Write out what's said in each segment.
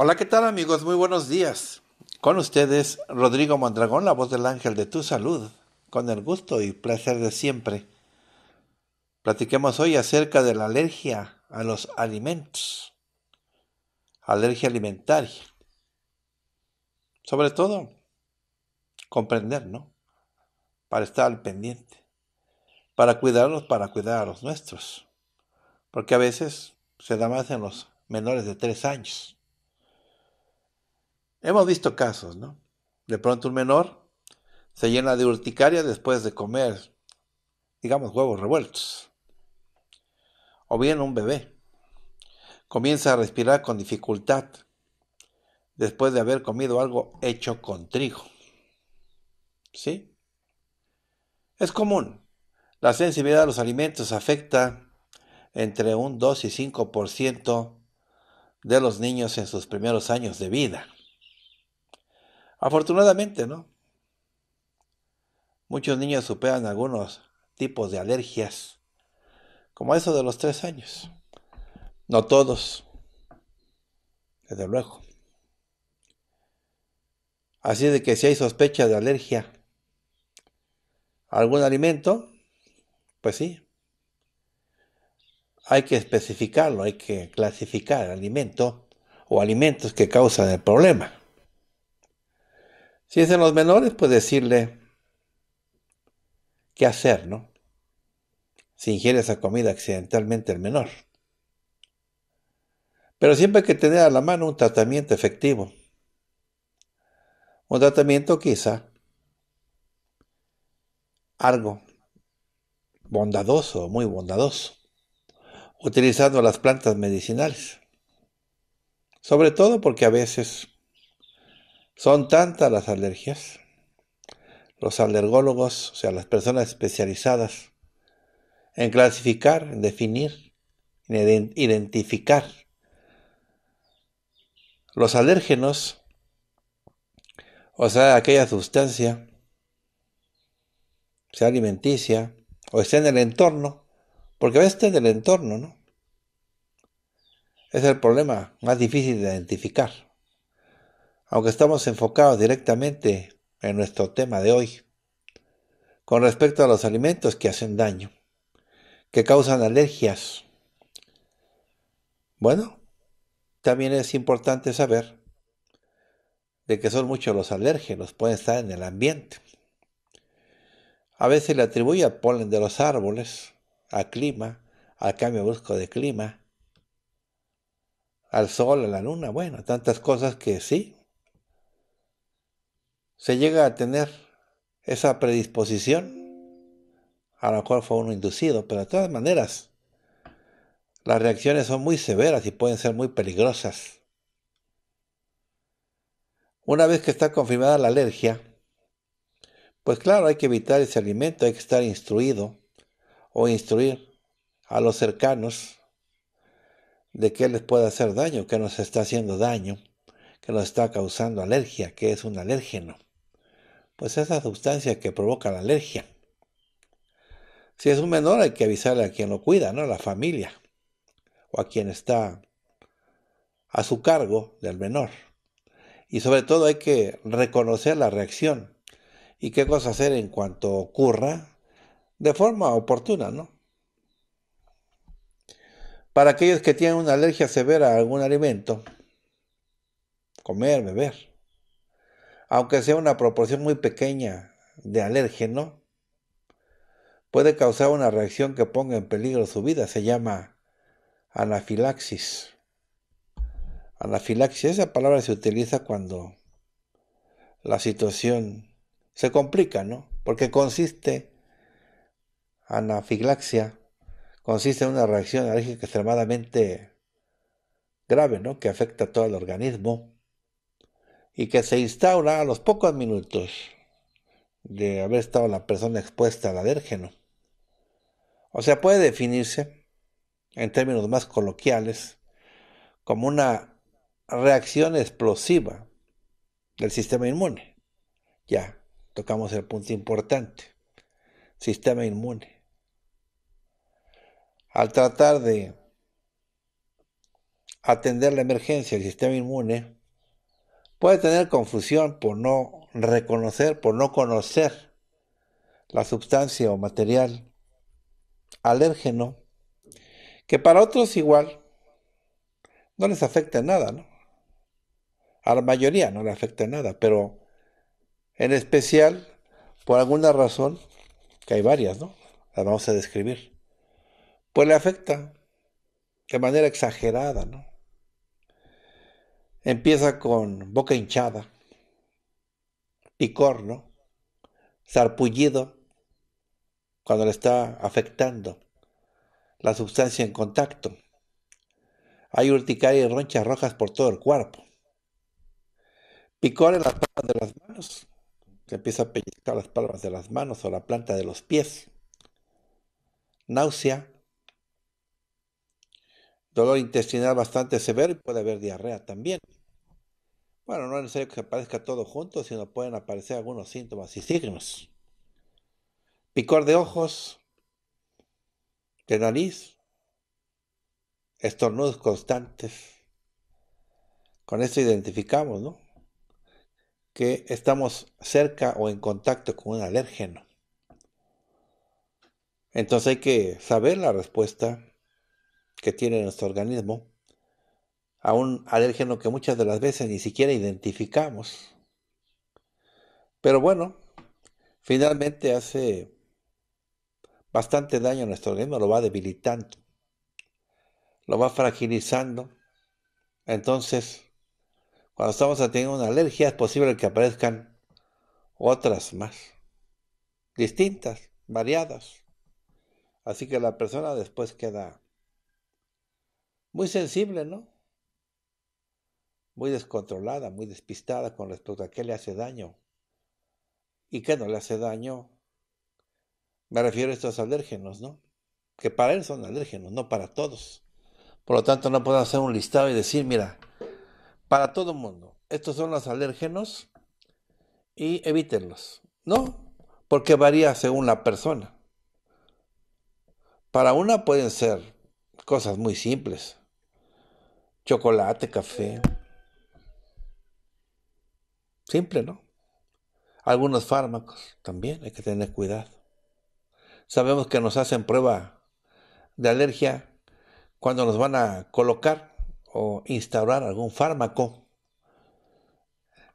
Hola, ¿qué tal amigos? Muy buenos días. Con ustedes, Rodrigo Mondragón, la voz del ángel de tu salud, con el gusto y placer de siempre. Platiquemos hoy acerca de la alergia a los alimentos, alergia alimentaria. Sobre todo, comprender, ¿no? Para estar al pendiente, para cuidarnos, para cuidar a los nuestros, porque a veces se da más en los menores de tres años. Hemos visto casos, ¿no? De pronto un menor se llena de urticaria después de comer, digamos, huevos revueltos. O bien un bebé comienza a respirar con dificultad después de haber comido algo hecho con trigo. ¿Sí? Es común. La sensibilidad a los alimentos afecta entre un 2 y 5% de los niños en sus primeros años de vida. Afortunadamente, ¿no? Muchos niños superan algunos tipos de alergias, como eso de los tres años. No todos, desde luego. Así de que si hay sospecha de alergia a algún alimento, pues sí, hay que especificarlo, hay que clasificar alimento o alimentos que causan el problema. Si es en los menores, pues decirle qué hacer, ¿no? Si ingiere esa comida accidentalmente el menor. Pero siempre hay que tener a la mano un tratamiento efectivo. Un tratamiento quizá algo bondadoso, muy bondadoso, utilizando las plantas medicinales. Sobre todo porque a veces son tantas las alergias. Los alergólogos, o sea, las personas especializadas en clasificar, en definir, en identificar los alérgenos, o sea, aquella sustancia, sea alimenticia, o esté en el entorno, porque a veces está en el entorno, ¿no? Es el problema más difícil de identificar aunque estamos enfocados directamente en nuestro tema de hoy, con respecto a los alimentos que hacen daño, que causan alergias. Bueno, también es importante saber de que son muchos los alérgenos, pueden estar en el ambiente. A veces le atribuye al polen de los árboles, al clima, al cambio brusco de clima, al sol, a la luna, bueno, tantas cosas que sí, se llega a tener esa predisposición a la cual fue uno inducido, pero de todas maneras, las reacciones son muy severas y pueden ser muy peligrosas. Una vez que está confirmada la alergia, pues claro, hay que evitar ese alimento, hay que estar instruido o instruir a los cercanos de qué les puede hacer daño, qué nos está haciendo daño, qué nos está causando alergia, que es un alérgeno pues esa sustancia que provoca la alergia. Si es un menor hay que avisarle a quien lo cuida, ¿no? A la familia o a quien está a su cargo del menor. Y sobre todo hay que reconocer la reacción y qué cosa hacer en cuanto ocurra de forma oportuna, ¿no? Para aquellos que tienen una alergia severa a algún alimento, comer, beber, aunque sea una proporción muy pequeña de alérgeno, puede causar una reacción que ponga en peligro su vida. Se llama anafilaxis. Anafilaxis, esa palabra se utiliza cuando la situación se complica, ¿no? Porque consiste, anafilaxia, consiste en una reacción alérgica extremadamente grave, ¿no? Que afecta a todo el organismo y que se instaura a los pocos minutos de haber estado la persona expuesta al alérgeno. O sea, puede definirse, en términos más coloquiales, como una reacción explosiva del sistema inmune. Ya, tocamos el punto importante. Sistema inmune. Al tratar de atender la emergencia del sistema inmune, Puede tener confusión por no reconocer, por no conocer la sustancia o material alérgeno, que para otros igual no les afecta nada, ¿no? A la mayoría no le afecta nada, pero en especial por alguna razón, que hay varias, ¿no? Las vamos a describir. Pues le afecta de manera exagerada, ¿no? Empieza con boca hinchada, picorno, ¿no? Sarpullido, cuando le está afectando la sustancia en contacto. Hay urticaria y ronchas rojas por todo el cuerpo. Picor en las palmas de las manos, que empieza a pellizcar las palmas de las manos o la planta de los pies. Náusea, dolor intestinal bastante severo y puede haber diarrea también. Bueno, no es necesario que aparezca todo junto, sino pueden aparecer algunos síntomas y signos. Picor de ojos, de nariz, estornudos constantes. Con esto identificamos, ¿no? Que estamos cerca o en contacto con un alérgeno. Entonces hay que saber la respuesta que tiene nuestro organismo a un alérgeno que muchas de las veces ni siquiera identificamos. Pero bueno, finalmente hace bastante daño a nuestro organismo, lo va debilitando, lo va fragilizando. Entonces, cuando estamos teniendo una alergia, es posible que aparezcan otras más, distintas, variadas. Así que la persona después queda muy sensible, ¿no? Muy descontrolada, muy despistada con respecto a qué le hace daño y qué no le hace daño. Me refiero a estos alérgenos, ¿no? Que para él son alérgenos, no para todos. Por lo tanto, no puedo hacer un listado y decir, mira, para todo mundo, estos son los alérgenos y evítenlos. No, porque varía según la persona. Para una pueden ser cosas muy simples, chocolate, café. Simple, ¿no? Algunos fármacos también hay que tener cuidado. Sabemos que nos hacen prueba de alergia cuando nos van a colocar o instaurar algún fármaco.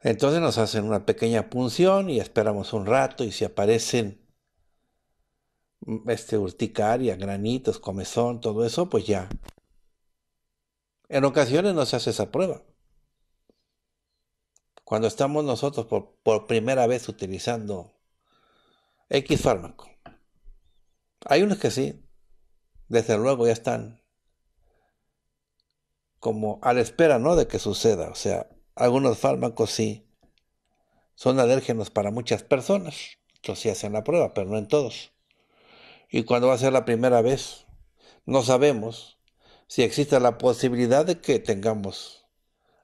Entonces nos hacen una pequeña punción y esperamos un rato y si aparecen mm, este urticaria, granitos, comezón, todo eso, pues ya en ocasiones no se hace esa prueba. Cuando estamos nosotros por, primera vez utilizando X fármaco. Hay unos que sí, desde luego ya están como a la espera, ¿no? De que suceda. O sea, algunos fármacos sí son alérgenos para muchas personas. Entonces sí hacen la prueba, pero no en todos. Y cuando va a ser la primera vez, no sabemos si existe la posibilidad de que tengamos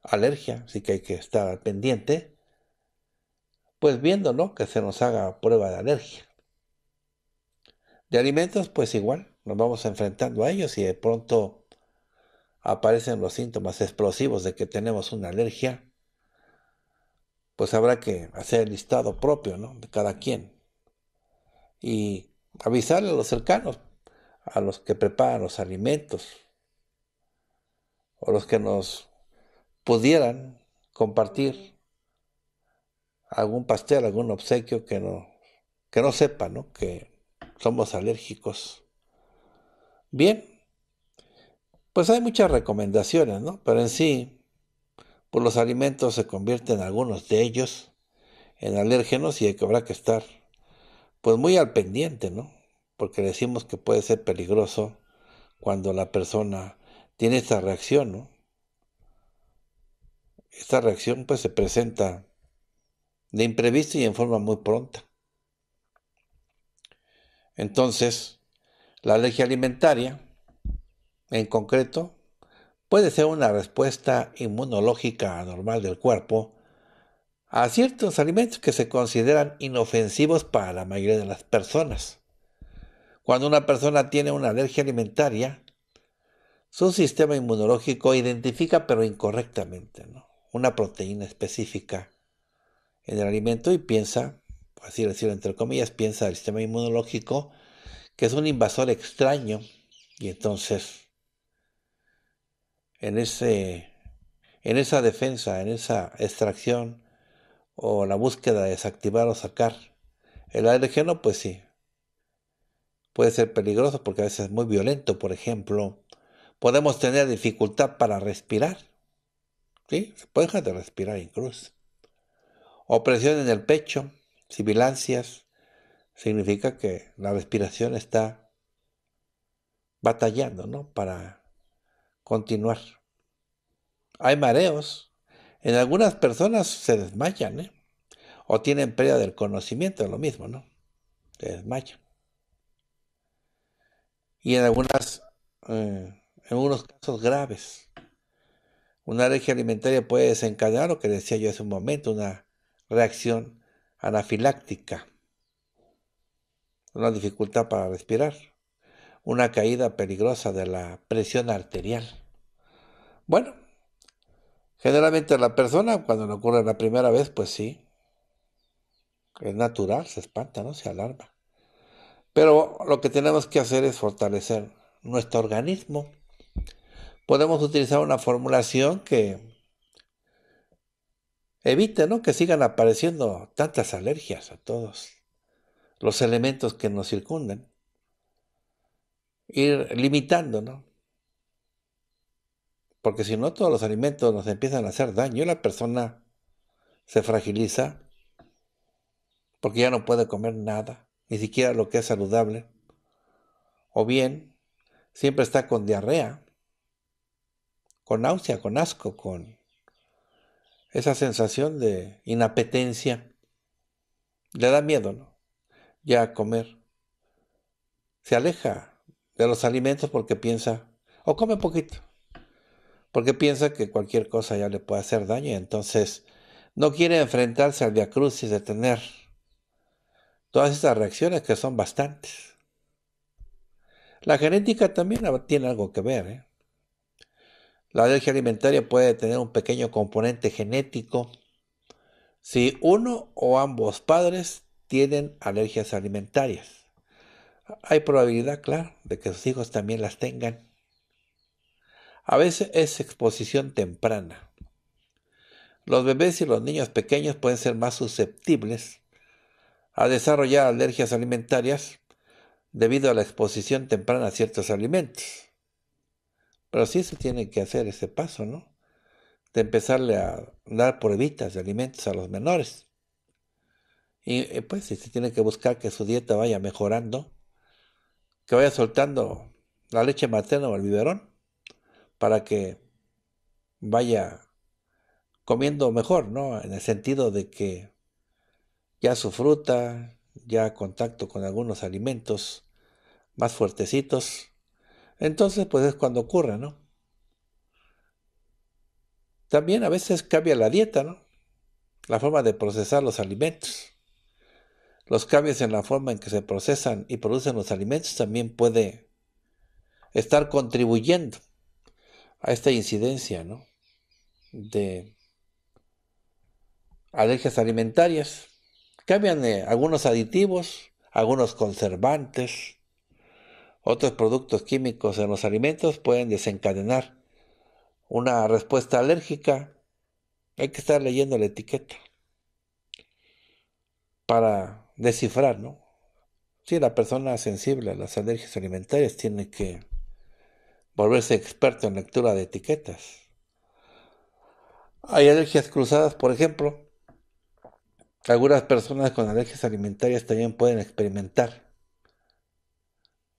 alergia, sí que hay que estar pendiente, pues viéndolo, Que se nos haga prueba de alergia. De alimentos, pues igual, nos vamos enfrentando a ellos y de pronto aparecen los síntomas explosivos de que tenemos una alergia, pues habrá que hacer el listado propio, De cada quien. Y avisarle a los cercanos, a los que preparan los alimentos, o los que nos pudieran compartir algún pastel, algún obsequio que no, que no sepa, Que somos alérgicos. Bien, pues hay muchas recomendaciones, ¿no? Pero en sí, pues los alimentos se convierten algunos de ellos en alérgenos y que habrá que estar, pues muy al pendiente, ¿no? Porque decimos que puede ser peligroso cuando la persona tiene esta reacción, ¿no? Esta reacción pues se presenta de imprevisto y en forma muy pronta. Entonces, la alergia alimentaria, en concreto, puede ser una respuesta inmunológica anormal del cuerpo a ciertos alimentos que se consideran inofensivos para la mayoría de las personas. Cuando una persona tiene una alergia alimentaria, su sistema inmunológico identifica, pero incorrectamente, una proteína específica en el alimento y piensa, así decirlo entre comillas, piensa el sistema inmunológico que es un invasor extraño y entonces en, ese, en esa defensa, en esa extracción o la búsqueda de desactivar o sacar el alergeno, pues sí, puede ser peligroso porque a veces es muy violento, por ejemplo, podemos tener dificultad para respirar. ¿Sí? Se puede dejar de respirar incluso. Opresión en el pecho, sibilancias, significa que la respiración está batallando, ¿no? Para continuar. Hay mareos. En algunas personas se desmayan, ¿eh? O tienen pérdida del conocimiento, lo mismo, ¿no? Se desmayan. Y en algunas eh, en unos casos graves. Una alergia alimentaria puede desencadenar lo que decía yo hace un momento, una reacción anafiláctica, una dificultad para respirar, una caída peligrosa de la presión arterial. Bueno, generalmente la persona cuando le ocurre la primera vez, pues sí, es natural, se espanta, ¿no? Se alarma. Pero lo que tenemos que hacer es fortalecer nuestro organismo podemos utilizar una formulación que evite ¿no? que sigan apareciendo tantas alergias a todos los elementos que nos circunden. Ir limitando, ¿no? Porque si no, todos los alimentos nos empiezan a hacer daño la persona se fragiliza porque ya no puede comer nada, ni siquiera lo que es saludable. O bien, siempre está con diarrea con náusea, con asco, con esa sensación de inapetencia. Le da miedo, ¿no? Ya comer. Se aleja de los alimentos porque piensa, o come poquito, porque piensa que cualquier cosa ya le puede hacer daño, entonces no quiere enfrentarse al diacrucis de tener todas estas reacciones que son bastantes. La genética también tiene algo que ver, ¿eh? La alergia alimentaria puede tener un pequeño componente genético si uno o ambos padres tienen alergias alimentarias. Hay probabilidad, claro, de que sus hijos también las tengan. A veces es exposición temprana. Los bebés y los niños pequeños pueden ser más susceptibles a desarrollar alergias alimentarias debido a la exposición temprana a ciertos alimentos. Pero sí se tiene que hacer ese paso, ¿no? De empezarle a dar pruebitas de alimentos a los menores. Y eh, pues si se tiene que buscar que su dieta vaya mejorando, que vaya soltando la leche materna o el biberón, para que vaya comiendo mejor, ¿no? En el sentido de que ya su fruta, ya contacto con algunos alimentos más fuertecitos, entonces, pues es cuando ocurre, ¿no? También a veces cambia la dieta, ¿no? La forma de procesar los alimentos. Los cambios en la forma en que se procesan y producen los alimentos también puede estar contribuyendo a esta incidencia, ¿no? De alergias alimentarias. Cambian eh, algunos aditivos, algunos conservantes, otros productos químicos en los alimentos pueden desencadenar una respuesta alérgica. Hay que estar leyendo la etiqueta para descifrar, ¿no? Si la persona sensible a las alergias alimentarias tiene que volverse experto en lectura de etiquetas. Hay alergias cruzadas, por ejemplo. Algunas personas con alergias alimentarias también pueden experimentar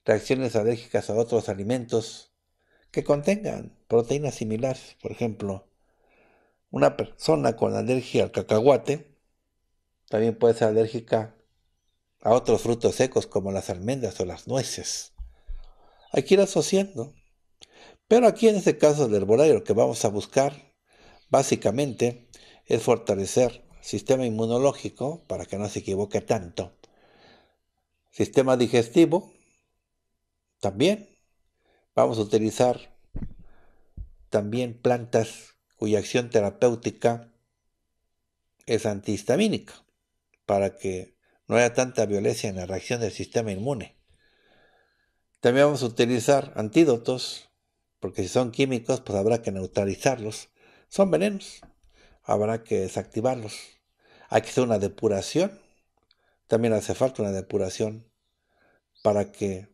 reacciones alérgicas a otros alimentos que contengan proteínas similares. Por ejemplo, una persona con alergia al cacahuate también puede ser alérgica a otros frutos secos como las almendras o las nueces. Hay que ir asociando. Pero aquí en este caso del herbolario lo que vamos a buscar básicamente es fortalecer el sistema inmunológico para que no se equivoque tanto. Sistema digestivo también vamos a utilizar también plantas cuya acción terapéutica es antihistamínica para que no haya tanta violencia en la reacción del sistema inmune. También vamos a utilizar antídotos, porque si son químicos, pues habrá que neutralizarlos. Son venenos, habrá que desactivarlos. Hay que hacer una depuración. También hace falta una depuración para que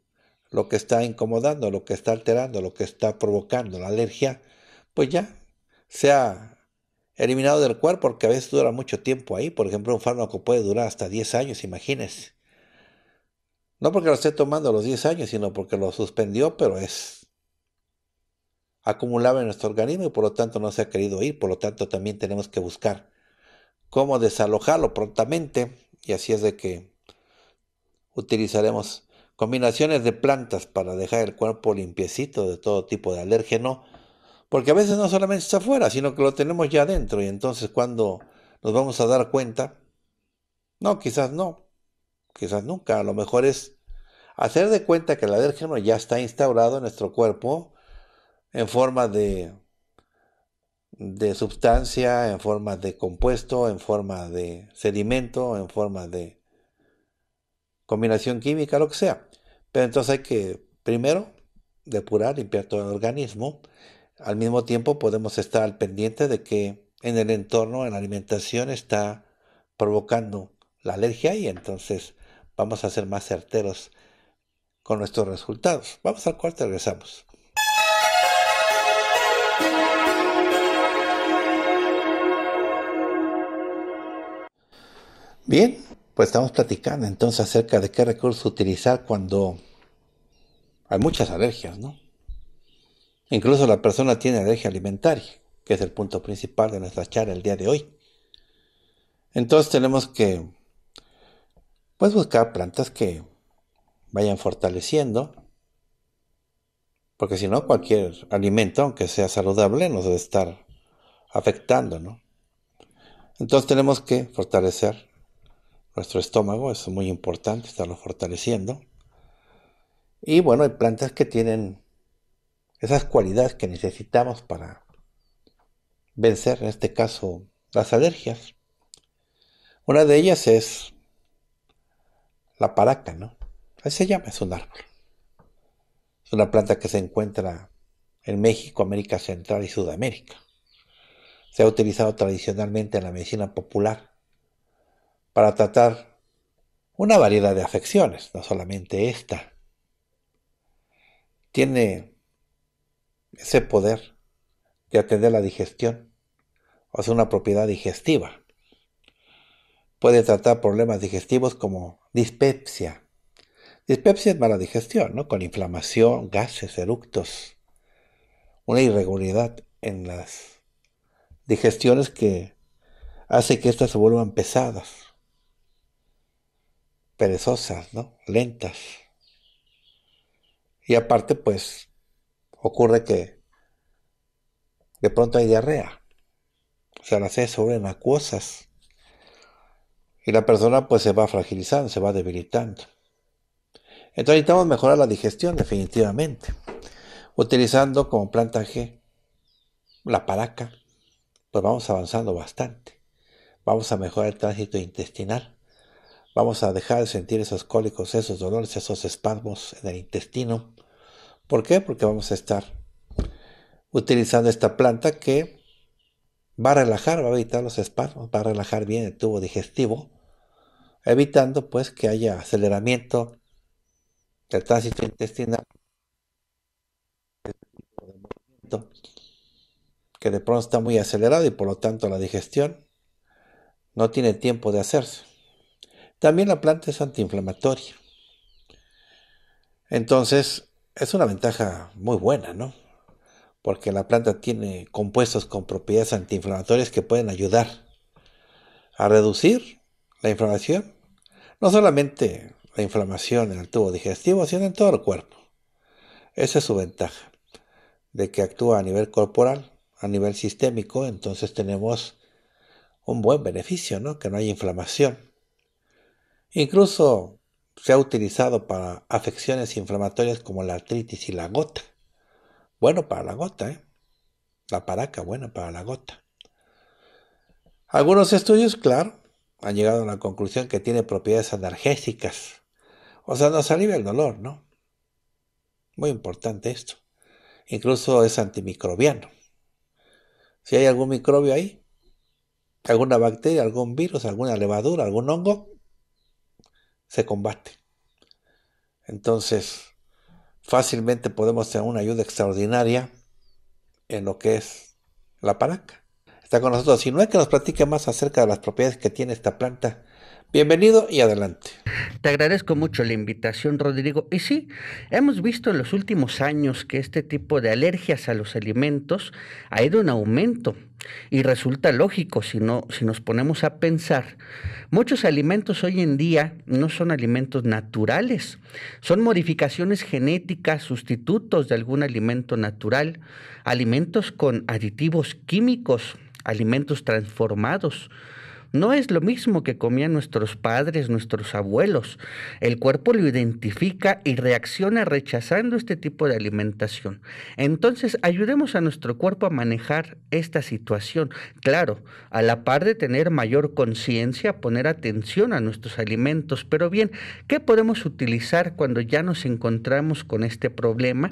lo que está incomodando, lo que está alterando, lo que está provocando la alergia, pues ya se ha eliminado del cuerpo, porque a veces dura mucho tiempo ahí. Por ejemplo, un fármaco puede durar hasta 10 años, imagínense. No porque lo esté tomando los 10 años, sino porque lo suspendió, pero es acumulado en nuestro organismo y por lo tanto no se ha querido ir. Por lo tanto, también tenemos que buscar cómo desalojarlo prontamente. Y así es de que utilizaremos combinaciones de plantas para dejar el cuerpo limpiecito de todo tipo de alérgeno, porque a veces no solamente está afuera, sino que lo tenemos ya adentro y entonces cuando nos vamos a dar cuenta, no, quizás no, quizás nunca, a lo mejor es hacer de cuenta que el alérgeno ya está instaurado en nuestro cuerpo en forma de de sustancia, en forma de compuesto, en forma de sedimento, en forma de combinación química, lo que sea entonces hay que, primero, depurar, limpiar todo el organismo. Al mismo tiempo podemos estar al pendiente de que en el entorno, en la alimentación, está provocando la alergia y entonces vamos a ser más certeros con nuestros resultados. Vamos al cuarto y regresamos. Bien, pues estamos platicando entonces acerca de qué recursos utilizar cuando hay muchas alergias, ¿no? Incluso la persona tiene alergia alimentaria, que es el punto principal de nuestra charla el día de hoy. Entonces tenemos que pues buscar plantas que vayan fortaleciendo, porque si no cualquier alimento, aunque sea saludable, nos debe estar afectando, ¿no? Entonces tenemos que fortalecer nuestro estómago, eso es muy importante, estarlo fortaleciendo. Y bueno, hay plantas que tienen esas cualidades que necesitamos para vencer, en este caso, las alergias. Una de ellas es la paraca, ¿no? ahí se llama, es un árbol. Es una planta que se encuentra en México, América Central y Sudamérica. Se ha utilizado tradicionalmente en la medicina popular para tratar una variedad de afecciones, no solamente esta tiene ese poder de atender la digestión, o sea, una propiedad digestiva. Puede tratar problemas digestivos como dispepsia. Dispepsia es mala digestión, Con inflamación, gases, eructos, una irregularidad en las digestiones que hace que éstas se vuelvan pesadas, perezosas, Lentas. Y aparte, pues, ocurre que de pronto hay diarrea. O sea, las heces se vuelven acuosas. Y la persona pues se va fragilizando, se va debilitando. Entonces necesitamos mejorar la digestión definitivamente. Utilizando como planta G la paraca, pues vamos avanzando bastante. Vamos a mejorar el tránsito intestinal. Vamos a dejar de sentir esos cólicos, esos dolores, esos espasmos en el intestino. ¿Por qué? Porque vamos a estar utilizando esta planta que va a relajar, va a evitar los espasmos, va a relajar bien el tubo digestivo, evitando pues que haya aceleramiento del tránsito intestinal, que de pronto está muy acelerado y por lo tanto la digestión no tiene tiempo de hacerse. También la planta es antiinflamatoria. Entonces, es una ventaja muy buena, ¿no? Porque la planta tiene compuestos con propiedades antiinflamatorias que pueden ayudar a reducir la inflamación, no solamente la inflamación en el tubo digestivo, sino en todo el cuerpo. Esa es su ventaja, de que actúa a nivel corporal, a nivel sistémico, entonces tenemos un buen beneficio, ¿no? Que no hay inflamación. Incluso se ha utilizado para afecciones inflamatorias como la artritis y la gota. Bueno para la gota, ¿eh? La paraca, bueno para la gota. Algunos estudios, claro, han llegado a la conclusión que tiene propiedades analgésicas. O sea, nos alivia el dolor, ¿no? Muy importante esto. Incluso es antimicrobiano. Si hay algún microbio ahí, alguna bacteria, algún virus, alguna levadura, algún hongo, se combate. Entonces, fácilmente podemos tener una ayuda extraordinaria en lo que es la palanca. Está con nosotros Si no es que nos platique más acerca de las propiedades que tiene esta planta. Bienvenido y adelante. Te agradezco mucho la invitación, Rodrigo. Y sí, hemos visto en los últimos años que este tipo de alergias a los alimentos ha ido en aumento y resulta lógico si, nos ponemos a pensar. Muchos alimentos hoy en día no son alimentos naturales, son modificaciones genéticas, sustitutos de algún alimento natural, alimentos con aditivos químicos, alimentos transformados, no es lo mismo que comían nuestros padres, nuestros abuelos. El cuerpo lo identifica y reacciona rechazando este tipo de alimentación. Entonces, ayudemos a nuestro cuerpo a manejar esta situación. Claro, a la par de tener mayor conciencia, poner atención a nuestros alimentos. Pero bien, ¿qué podemos utilizar cuando ya nos encontramos con este problema?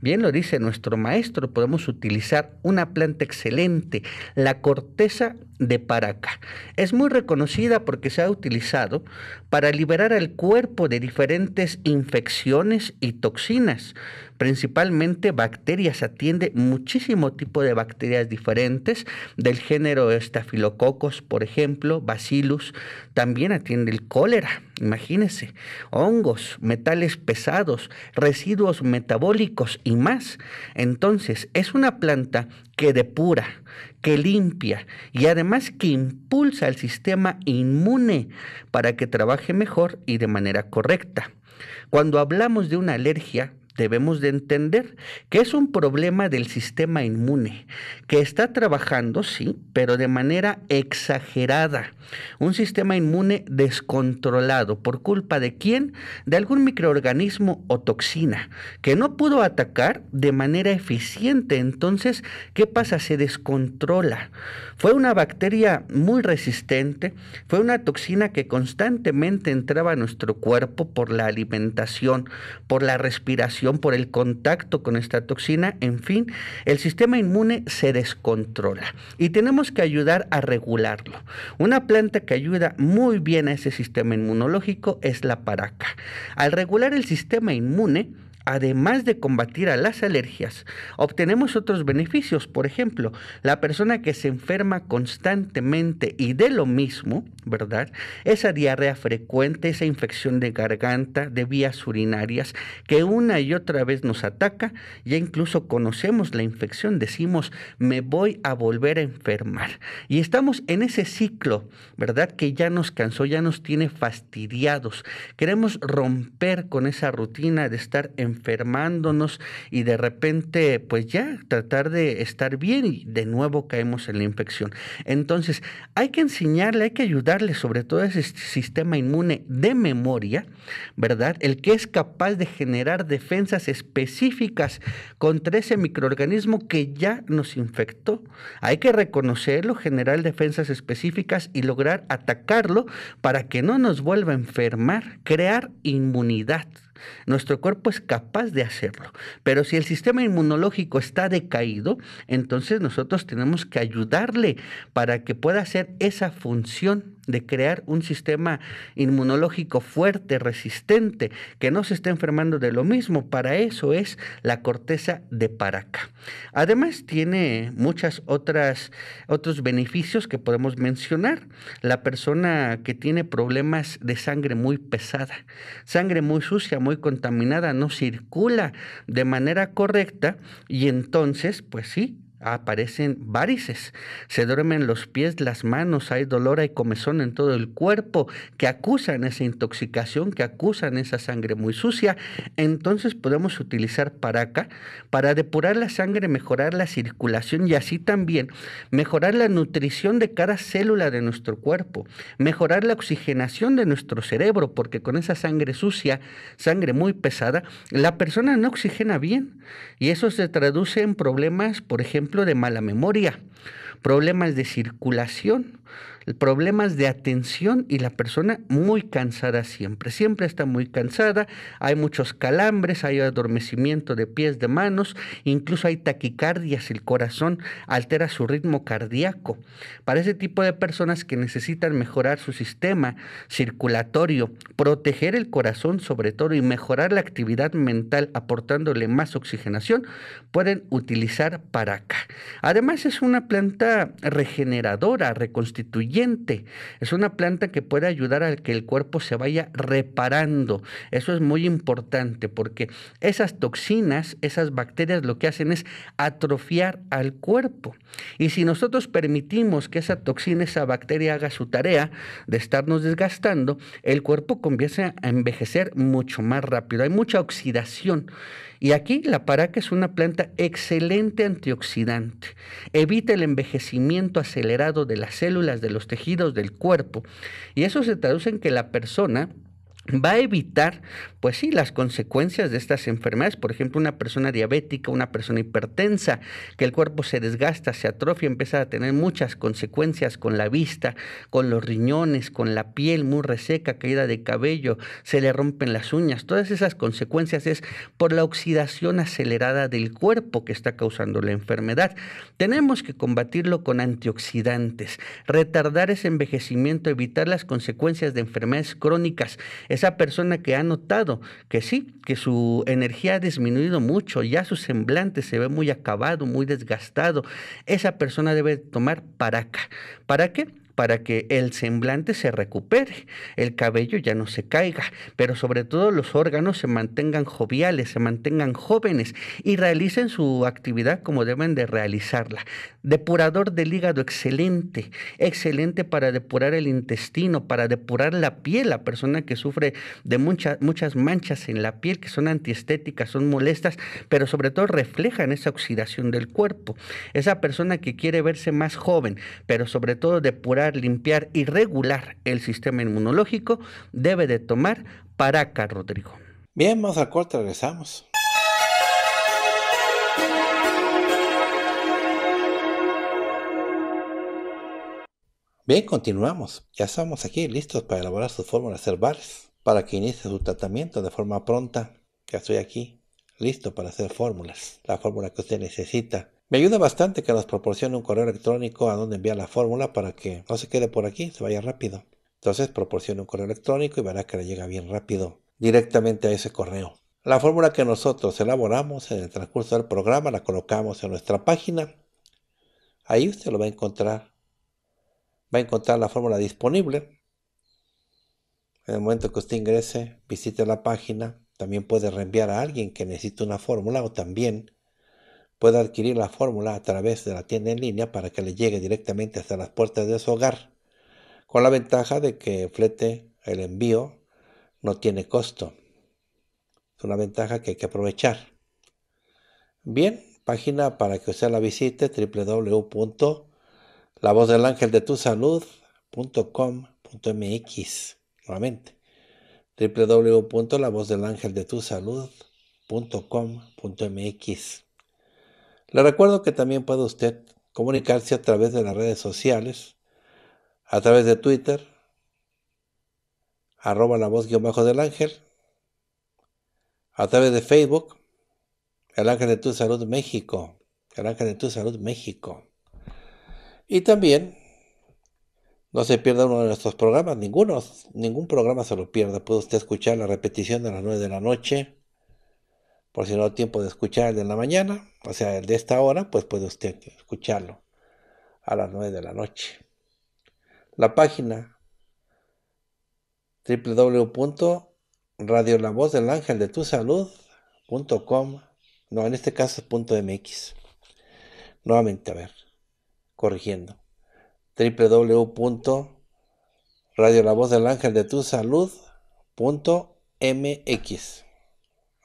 Bien lo dice nuestro maestro, podemos utilizar una planta excelente, la corteza de paraca es muy reconocida porque se ha utilizado para liberar al cuerpo de diferentes infecciones y toxinas, principalmente bacterias. Atiende muchísimo tipo de bacterias diferentes, del género estafilococos, por ejemplo, bacillus, también atiende el cólera, imagínense, hongos, metales pesados, residuos metabólicos y más. Entonces, es una planta que depura, que limpia y además que impulsa al sistema inmune para que trabaje mejor y de manera correcta. Cuando hablamos de una alergia, debemos de entender que es un problema del sistema inmune, que está trabajando, sí, pero de manera exagerada. Un sistema inmune descontrolado. ¿Por culpa de quién? De algún microorganismo o toxina que no pudo atacar de manera eficiente. Entonces, ¿qué pasa? Se descontrola. Fue una bacteria muy resistente, fue una toxina que constantemente entraba a nuestro cuerpo por la alimentación, por la respiración por el contacto con esta toxina, en fin, el sistema inmune se descontrola y tenemos que ayudar a regularlo. Una planta que ayuda muy bien a ese sistema inmunológico es la paraca. Al regular el sistema inmune, además de combatir a las alergias, obtenemos otros beneficios. Por ejemplo, la persona que se enferma constantemente y de lo mismo, ¿verdad? Esa diarrea frecuente, esa infección de garganta, de vías urinarias, que una y otra vez nos ataca, ya incluso conocemos la infección, decimos, me voy a volver a enfermar. Y estamos en ese ciclo, ¿verdad? Que ya nos cansó, ya nos tiene fastidiados. Queremos romper con esa rutina de estar en enfermándonos y de repente, pues ya, tratar de estar bien y de nuevo caemos en la infección. Entonces, hay que enseñarle, hay que ayudarle, sobre todo a ese sistema inmune de memoria, ¿verdad? El que es capaz de generar defensas específicas contra ese microorganismo que ya nos infectó. Hay que reconocerlo, generar defensas específicas y lograr atacarlo para que no nos vuelva a enfermar, crear inmunidad. Nuestro cuerpo es capaz de hacerlo. Pero si el sistema inmunológico está decaído, entonces nosotros tenemos que ayudarle para que pueda hacer esa función de crear un sistema inmunológico fuerte, resistente, que no se esté enfermando de lo mismo. Para eso es la corteza de paraca. Además tiene muchas otras otros beneficios que podemos mencionar. La persona que tiene problemas de sangre muy pesada, sangre muy sucia, muy contaminada, no circula de manera correcta y entonces, pues sí, aparecen varices, se duermen los pies, las manos, hay dolor, hay comezón en todo el cuerpo, que acusan esa intoxicación, que acusan esa sangre muy sucia. Entonces podemos utilizar paraca para depurar la sangre, mejorar la circulación y así también mejorar la nutrición de cada célula de nuestro cuerpo, mejorar la oxigenación de nuestro cerebro, porque con esa sangre sucia, sangre muy pesada, la persona no oxigena bien y eso se traduce en problemas, por ejemplo, ejemplo, de mala memoria, problemas de circulación, problemas de atención y la persona muy cansada siempre, siempre está muy cansada, hay muchos calambres, hay adormecimiento de pies, de manos, incluso hay taquicardias, el corazón altera su ritmo cardíaco. Para ese tipo de personas que necesitan mejorar su sistema circulatorio, proteger el corazón sobre todo y mejorar la actividad mental aportándole más oxigenación, pueden utilizar Paraca Además es una planta regeneradora, reconstituyente, es una planta que puede ayudar a que el cuerpo se vaya reparando. Eso es muy importante porque esas toxinas, esas bacterias lo que hacen es atrofiar al cuerpo. Y si nosotros permitimos que esa toxina, esa bacteria haga su tarea de estarnos desgastando, el cuerpo comienza a envejecer mucho más rápido. Hay mucha oxidación. Y aquí la paraca es una planta excelente antioxidante. Evita el envejecimiento acelerado de las células de los tejidos del cuerpo. Y eso se traduce en que la persona va a evitar, pues sí, las consecuencias de estas enfermedades. Por ejemplo, una persona diabética, una persona hipertensa, que el cuerpo se desgasta, se atrofia, empieza a tener muchas consecuencias con la vista, con los riñones, con la piel muy reseca, caída de cabello, se le rompen las uñas. Todas esas consecuencias es por la oxidación acelerada del cuerpo que está causando la enfermedad. Tenemos que combatirlo con antioxidantes, retardar ese envejecimiento, evitar las consecuencias de enfermedades crónicas esa persona que ha notado que sí, que su energía ha disminuido mucho, ya su semblante se ve muy acabado, muy desgastado, esa persona debe tomar para acá. ¿Para qué? para que el semblante se recupere, el cabello ya no se caiga, pero sobre todo los órganos se mantengan joviales, se mantengan jóvenes y realicen su actividad como deben de realizarla. Depurador del hígado excelente, excelente para depurar el intestino, para depurar la piel, la persona que sufre de muchas muchas manchas en la piel que son antiestéticas, son molestas, pero sobre todo reflejan esa oxidación del cuerpo. Esa persona que quiere verse más joven, pero sobre todo depurar limpiar y regular el sistema inmunológico debe de tomar Paraca, Rodrigo. Bien, vamos al corte, regresamos. Bien, continuamos. Ya estamos aquí listos para elaborar sus fórmulas herbales, para que inicie su tratamiento de forma pronta. Ya estoy aquí, listo para hacer fórmulas, la fórmula que usted necesita me ayuda bastante que nos proporcione un correo electrónico a donde enviar la fórmula para que no se quede por aquí, se vaya rápido. Entonces proporcione un correo electrónico y verá que le llega bien rápido directamente a ese correo. La fórmula que nosotros elaboramos en el transcurso del programa la colocamos en nuestra página. Ahí usted lo va a encontrar. Va a encontrar la fórmula disponible. En el momento que usted ingrese, visite la página. También puede reenviar a alguien que necesite una fórmula o también puede adquirir la fórmula a través de la tienda en línea para que le llegue directamente hasta las puertas de su hogar, con la ventaja de que el flete, el envío, no tiene costo. Es una ventaja que hay que aprovechar. Bien, página para que usted la visite www.lavozdelangeldetusalud.com.mx nuevamente www.lavozdelangeldetusalud.com.mx le recuerdo que también puede usted comunicarse a través de las redes sociales, a través de Twitter, arroba la voz guión del ángel, a través de Facebook, el ángel de tu salud México, el ángel de tu salud México. Y también no se pierda uno de nuestros programas, ninguno, ningún programa se lo pierda. Puede usted escuchar la repetición de las 9 de la noche por si no tiempo de escuchar el de la mañana, o sea, el de esta hora, pues puede usted escucharlo a las 9 de la noche. La página www.radiolavozdelangeldetusalud.com No, en este caso es .mx. Nuevamente, a ver, corrigiendo. www.radiolavozdelangeldetusalud.mx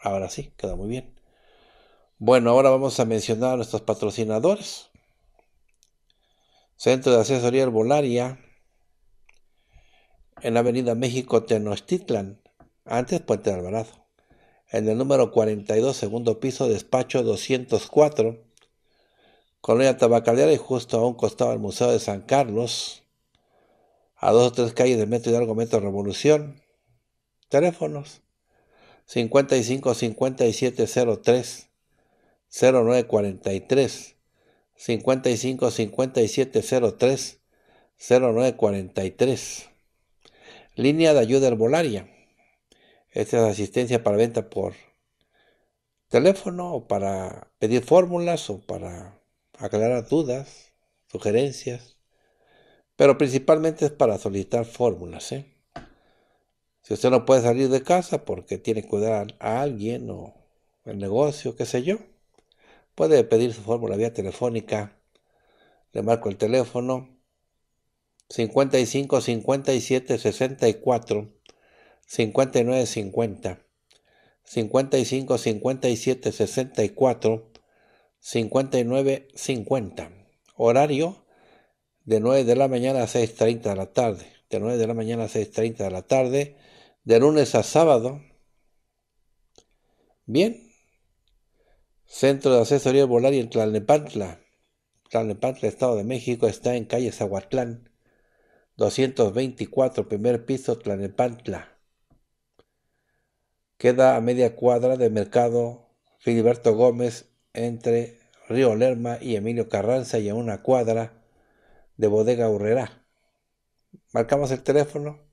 Ahora sí, queda muy bien. Bueno, ahora vamos a mencionar a nuestros patrocinadores. Centro de Asesoría Herbolaria en la Avenida México Tenochtitlan, antes Puente Alvarado. En el número 42, segundo piso, despacho 204, Colonia Tabacalera y justo a un costado del Museo de San Carlos, a dos o tres calles de Metro y argumento Revolución. Teléfonos 55 57 03 09 43 55 57 03 09 43 Línea de ayuda herbolaria. Esta es asistencia para venta por teléfono o para pedir fórmulas o para aclarar dudas, sugerencias, pero principalmente es para solicitar fórmulas. ¿eh? Si usted no puede salir de casa porque tiene que cuidar a alguien o el negocio, qué sé yo, puede pedir su fórmula vía telefónica. Le marco el teléfono 55 57 64 59 50 55 57 64 59 50 horario de 9 de la mañana a 6.30 de la tarde de 9 de la mañana a 6.30 de la tarde de lunes a sábado. Bien. Centro de Asesoría volar y en Tlalnepantla. Tlalnepantla, Estado de México, está en calle Zahuatlán, 224, primer piso, Tlalnepantla. Queda a media cuadra de mercado Filiberto Gómez entre Río Lerma y Emilio Carranza y a una cuadra de Bodega Urrera. Marcamos el teléfono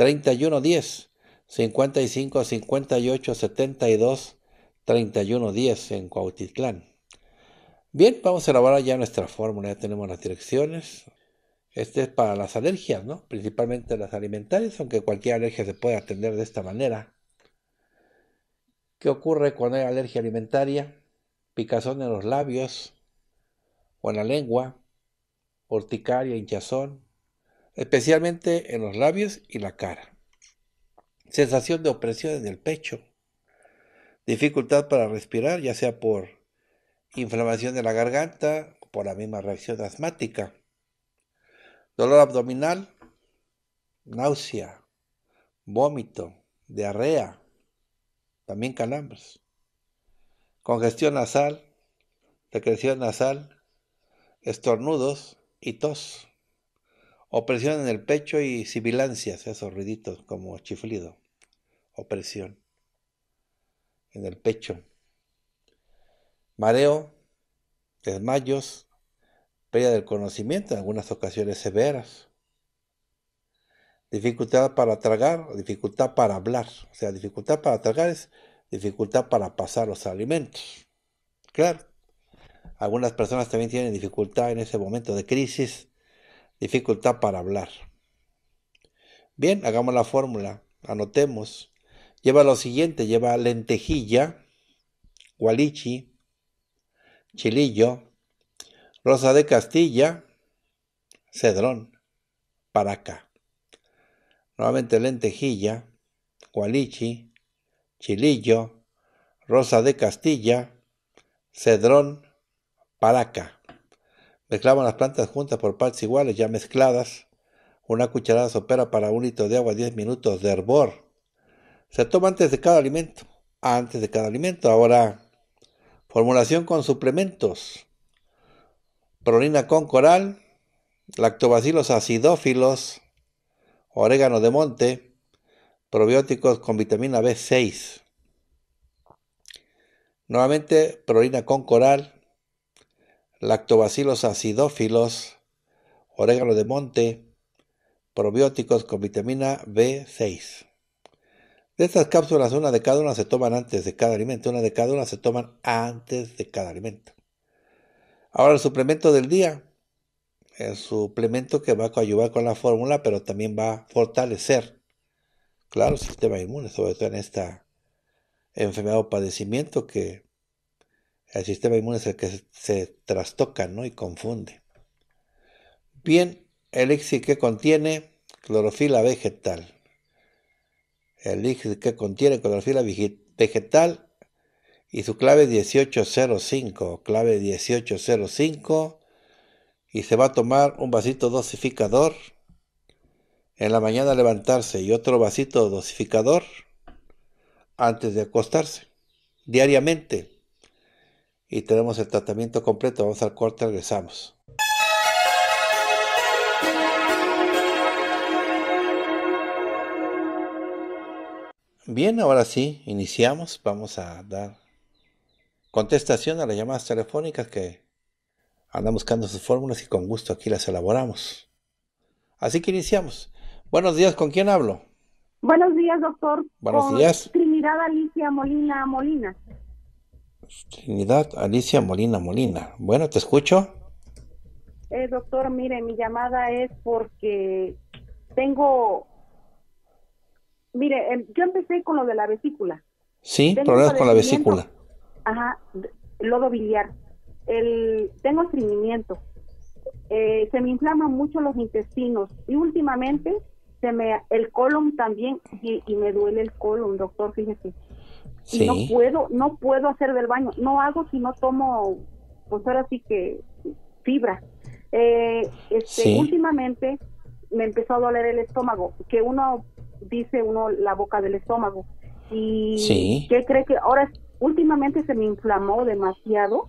31 10 55 58 72 31 10 en Cuautitlán. Bien, vamos a elaborar ya nuestra fórmula, ya tenemos las direcciones. Este es para las alergias, ¿no? Principalmente las alimentarias, aunque cualquier alergia se puede atender de esta manera. ¿Qué ocurre cuando hay alergia alimentaria? Picazón en los labios o en la lengua, urticaria, hinchazón, especialmente en los labios y la cara. Sensación de opresión en el pecho. Dificultad para respirar, ya sea por inflamación de la garganta, o por la misma reacción asmática. Dolor abdominal, náusea, vómito, diarrea, también calambres. Congestión nasal, secreción nasal, estornudos y tos. Opresión en el pecho y sibilancias, esos ruiditos como chiflido. Opresión en el pecho. Mareo, desmayos, pérdida del conocimiento en algunas ocasiones severas. Dificultad para tragar, dificultad para hablar. O sea, dificultad para tragar es dificultad para pasar los alimentos. Claro, algunas personas también tienen dificultad en ese momento de crisis dificultad para hablar. Bien, hagamos la fórmula, anotemos. Lleva lo siguiente, lleva lentejilla, gualichi, chilillo, rosa de Castilla, cedrón, para acá. Nuevamente lentejilla, gualichi, chilillo, rosa de Castilla, cedrón, para acá. Mezclaban las plantas juntas por partes iguales, ya mezcladas. Una cucharada sopera para un litro de agua, 10 minutos de hervor. Se toma antes de cada alimento. Antes de cada alimento. Ahora, formulación con suplementos. Prolina con coral, lactobacilos acidófilos, orégano de monte, probióticos con vitamina B6. Nuevamente, prolina con coral, lactobacilos acidófilos, orégano de monte, probióticos con vitamina B6. De estas cápsulas, una de cada una se toman antes de cada alimento, una de cada una se toman antes de cada alimento. Ahora el suplemento del día, el suplemento que va a ayudar con la fórmula, pero también va a fortalecer, claro, el sistema inmune, sobre todo en esta enfermedad o padecimiento que el sistema inmune es el que se trastoca ¿no? y confunde. Bien, el ICSI que contiene clorofila vegetal. El ICSI que contiene clorofila vegetal y su clave 1805, clave 1805 y se va a tomar un vasito dosificador. En la mañana levantarse y otro vasito dosificador antes de acostarse diariamente y tenemos el tratamiento completo. Vamos al corte, regresamos. Bien, ahora sí, iniciamos. Vamos a dar contestación a las llamadas telefónicas que andan buscando sus fórmulas y con gusto aquí las elaboramos. Así que iniciamos. Buenos días, ¿con quién hablo? Buenos días, doctor. Buenos días. Trinidad Alicia Molina Molina. Trinidad Alicia Molina Molina. Bueno, te escucho. Eh, doctor, mire, mi llamada es porque tengo... Mire, em, yo empecé con lo de la vesícula. Sí, problemas con la vesícula. Ajá, lodo biliar. El, tengo estreñimiento. Eh, se me inflaman mucho los intestinos y últimamente se me el colon también y, y me duele el colon, doctor, fíjese y no puedo, no puedo hacer del baño, no hago si no tomo, pues ahora sí que fibra. Eh, este, últimamente me empezó a doler el estómago, que uno dice uno la boca del estómago. ¿Y que cree que ahora últimamente se me inflamó demasiado?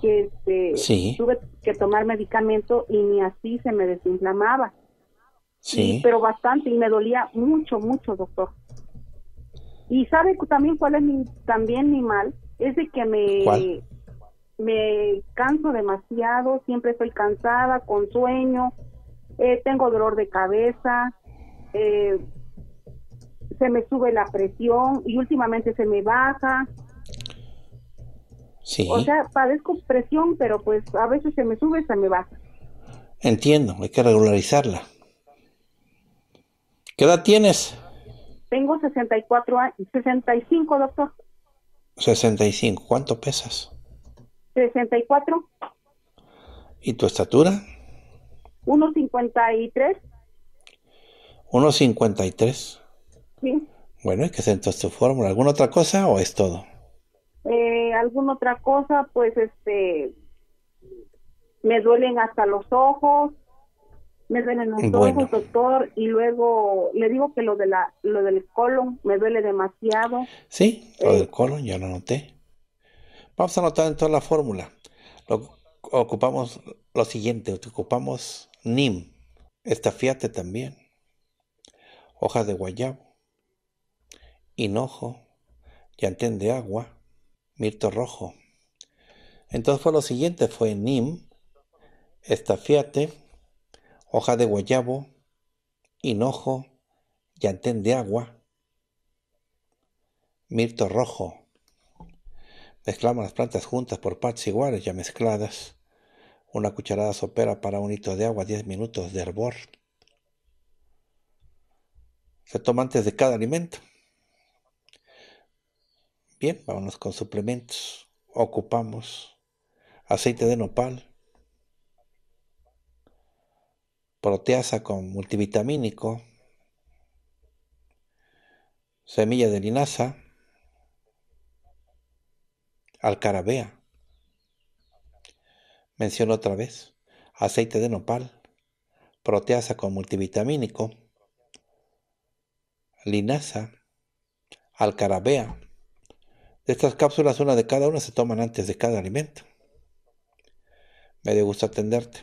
Que este, tuve que tomar medicamento y ni así se me desinflamaba. Sí. pero bastante y me dolía mucho, mucho, doctor. Y sabe también cuál es mi, también mi mal, es de que me, me canso demasiado, siempre estoy cansada, con sueño, eh, tengo dolor de cabeza, eh, se me sube la presión y últimamente se me baja. Sí. O sea, padezco presión, pero pues a veces se me sube, se me baja. Entiendo, hay que regularizarla. ¿Qué edad tienes? Tengo 64 años, 65, doctor. 65, ¿cuánto pesas? 64. ¿Y tu estatura? 1,53. 1,53. Sí. Bueno, es qué es entonces tu fórmula? ¿Alguna otra cosa o es todo? Eh, ¿Alguna otra cosa? Pues este, me duelen hasta los ojos, me duelen los doctor, y luego le digo que lo de lo del colon me duele demasiado. Sí, lo eh, del colon ya lo noté Vamos a anotar en toda la fórmula. Lo, ocupamos lo siguiente, ocupamos nim, estafiate también, hojas de guayabo, hinojo, llantén de agua, mirto rojo. Entonces fue lo siguiente, fue nim, estafiate, hoja de guayabo, hinojo, llantén de agua, mirto rojo. Mezclamos las plantas juntas por partes iguales ya mezcladas. Una cucharada sopera para un hito de agua, 10 minutos de hervor. Se toma antes de cada alimento. Bien, vámonos con suplementos. Ocupamos aceite de nopal, proteasa con multivitamínico, semilla de linaza, alcarabea. Menciono otra vez, aceite de nopal, proteasa con multivitamínico, linaza, alcarabea. De estas cápsulas, una de cada una se toman antes de cada alimento. Me dio gusto atenderte.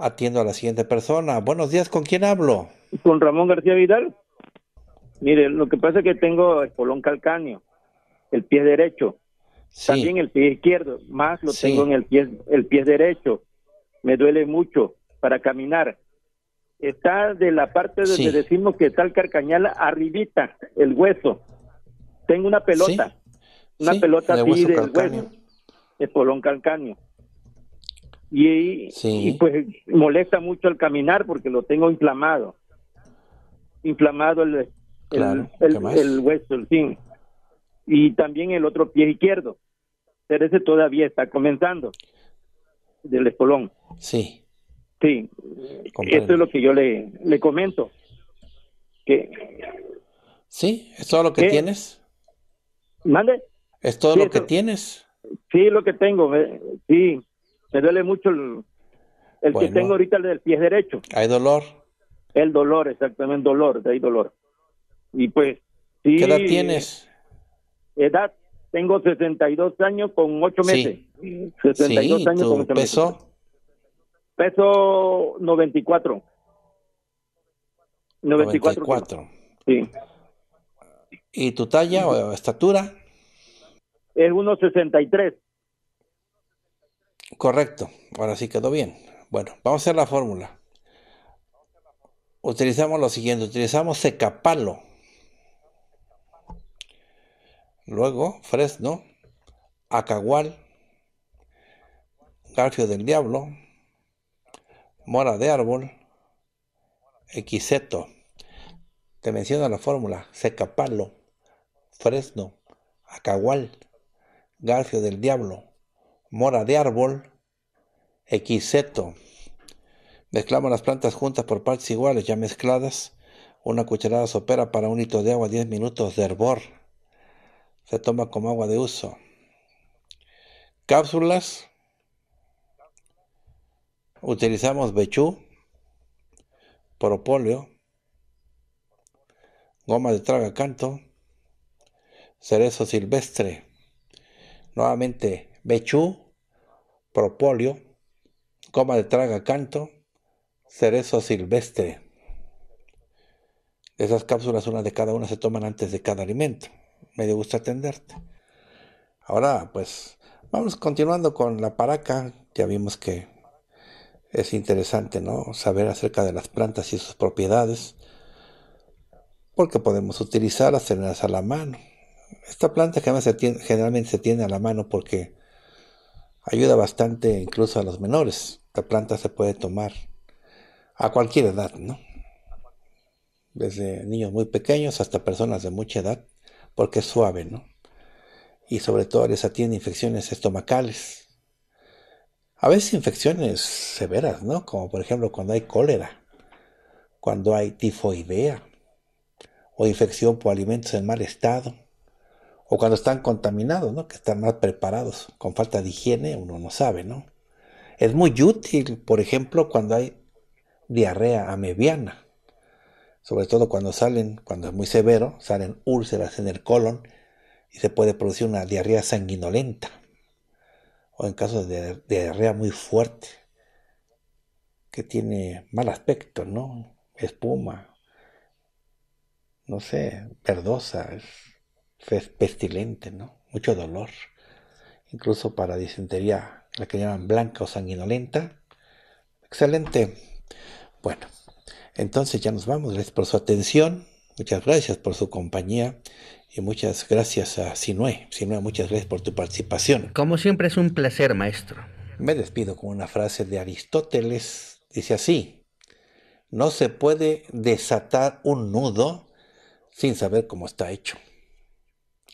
Atiendo a la siguiente persona. Buenos días, ¿con quién hablo? Con Ramón García Vidal. Mire, lo que pasa es que tengo espolón calcáneo, el pie derecho. También el pie izquierdo, más lo tengo en el pie, el pie derecho. Me duele mucho para caminar. Está de la parte donde decimos que está el carcañal arribita, el hueso. Tengo una pelota, una pelota así del hueso, espolón calcáneo y, pues molesta mucho al caminar porque lo tengo inflamado. Inflamado el, el, hueso, el fin. Y también el otro pie izquierdo. Pero ese todavía está comenzando, del espolón. Sí. Sí. Eso es lo que yo le, comento. Que, sí, es todo lo que, tienes. ¿Mande? Es todo lo que tienes. Sí, lo que tengo. Eh, sí, me duele mucho el, que tengo ahorita, el del pie derecho. ¿Hay dolor? El dolor, exactamente, dolor, hay dolor. Y pues, ¿Qué edad tienes? Edad, tengo 62 años con 8 meses. Sí. 62 peso? Peso 94. 94. Sí. ¿Y tu talla o estatura? Es 1.63. Correcto, ahora sí quedó bien. Bueno, vamos a hacer la fórmula. Utilizamos lo siguiente, utilizamos secapalo. Luego, fresno, acagual, garfio del diablo, mora de árbol, equiseto. Te menciono la fórmula, secapalo, fresno, acagual, garfio del diablo, mora de árbol, equiseto. Mezclamos las plantas juntas por partes iguales, ya mezcladas. Una cucharada sopera para un litro de agua, 10 minutos de hervor. Se toma como agua de uso. Cápsulas. Utilizamos bechú, propóleo, goma de traga canto, cerezo silvestre. Nuevamente, Bechú, Propolio, coma de Traga Canto, Cerezo Silvestre. Esas cápsulas, una de cada una, se toman antes de cada alimento. Me gusta atenderte. Ahora, pues, vamos continuando con la paraca. Ya vimos que es interesante, ¿no? Saber acerca de las plantas y sus propiedades, porque podemos utilizarlas, tenerlas a la mano. Esta planta generalmente se tiene a la mano porque ayuda bastante incluso a los menores. la planta se puede tomar a cualquier edad, ¿no? Desde niños muy pequeños hasta personas de mucha edad, porque es suave, ¿no? Y sobre todo les atiende infecciones estomacales. A veces infecciones severas, ¿no? Como por ejemplo cuando hay cólera, cuando hay tifoidea o infección por alimentos en mal estado o cuando están contaminados, que están más preparados, con falta de higiene, uno no sabe, ¿no? Es muy útil, por ejemplo, cuando hay diarrea amebiana, sobre todo cuando salen, cuando es muy severo, salen úlceras en el colon y se puede producir una diarrea sanguinolenta, o en casos de diarrea muy fuerte, que tiene mal aspecto, ¿no? Espuma, no sé, verdosa, pestilente, ¿no? mucho dolor, incluso para disentería, la que llaman blanca o sanguinolenta. Excelente. Bueno, entonces ya nos vamos. Gracias por su atención, muchas gracias por su compañía y muchas gracias a Sinue. Sinue, muchas gracias por tu participación. Como siempre es un placer, maestro. Me despido con una frase de Aristóteles. Dice así, no se puede desatar un nudo sin saber cómo está hecho.